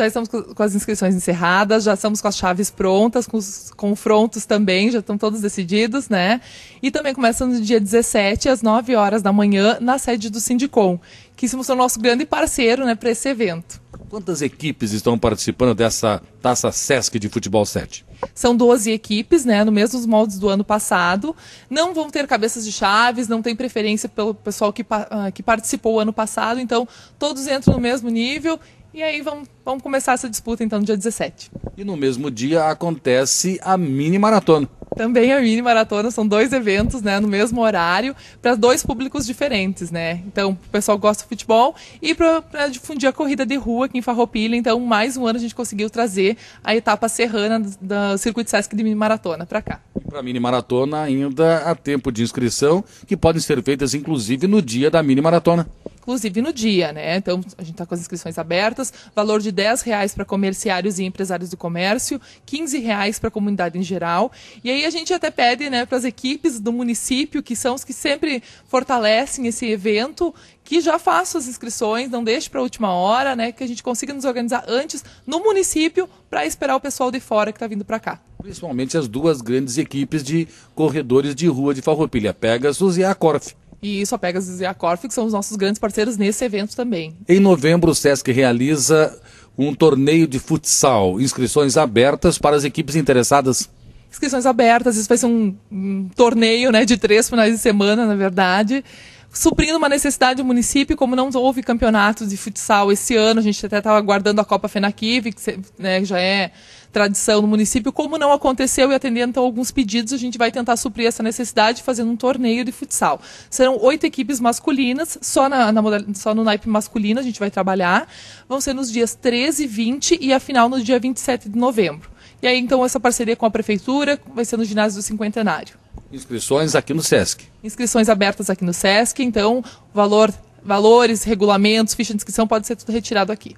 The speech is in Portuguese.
já estamos com as inscrições encerradas, já estamos com as chaves prontas, com os confrontos também, já estão todos decididos, né? E também começa no dia 17, às 9 horas da manhã, na sede do Sindicom, que se mostrou nosso grande parceiro né, para esse evento. Quantas equipes estão participando dessa Taça Sesc de Futebol 7? São 12 equipes, né, no mesmo moldes do ano passado. Não vão ter cabeças de chaves, não tem preferência pelo pessoal que, ah, que participou ano passado, então todos entram no mesmo nível e aí vamos, vamos começar essa disputa então no dia 17. E no mesmo dia acontece a mini maratona. Também a mini maratona, são dois eventos, né, no mesmo horário, para dois públicos diferentes, né? Então, o pessoal gosta do futebol e para difundir a corrida de rua aqui em Farroupilha, então, mais um ano a gente conseguiu trazer a etapa serrana do Circuito Sesc de mini maratona para cá. Para a mini maratona ainda há tempo de inscrição, que podem ser feitas inclusive no dia da mini maratona inclusive no dia, né? Então, a gente está com as inscrições abertas, valor de 10 reais para comerciários e empresários do comércio, 15 reais para a comunidade em geral. E aí a gente até pede né, para as equipes do município, que são os que sempre fortalecem esse evento, que já façam as inscrições, não deixe para a última hora, né? Que a gente consiga nos organizar antes no município para esperar o pessoal de fora que está vindo para cá. Principalmente as duas grandes equipes de corredores de rua de Farroupilha, Pegasus e a Corf e isso a Pegasus e a Corf, que são os nossos grandes parceiros nesse evento também. Em novembro, o SESC realiza um torneio de futsal, inscrições abertas para as equipes interessadas inscrições abertas. Isso vai ser um, um, torneio né, de três finais de semana, na verdade suprindo uma necessidade do município, como não houve campeonatos de futsal esse ano, a gente até estava aguardando a Copa Fenaquive, que né, já é tradição no município, como não aconteceu e atendendo então, alguns pedidos, a gente vai tentar suprir essa necessidade fazendo um torneio de futsal. Serão oito equipes masculinas, só, na, na, só no naipe masculino a gente vai trabalhar. Vão ser nos dias 13, 20 e a final no dia 27 de novembro. E aí, então, essa parceria com a prefeitura vai ser no ginásio do cinquentenário. Inscrições aqui no SESC. Inscrições abertas aqui no SESC, então, valor, valores, regulamentos, ficha de inscrição pode ser tudo retirado aqui.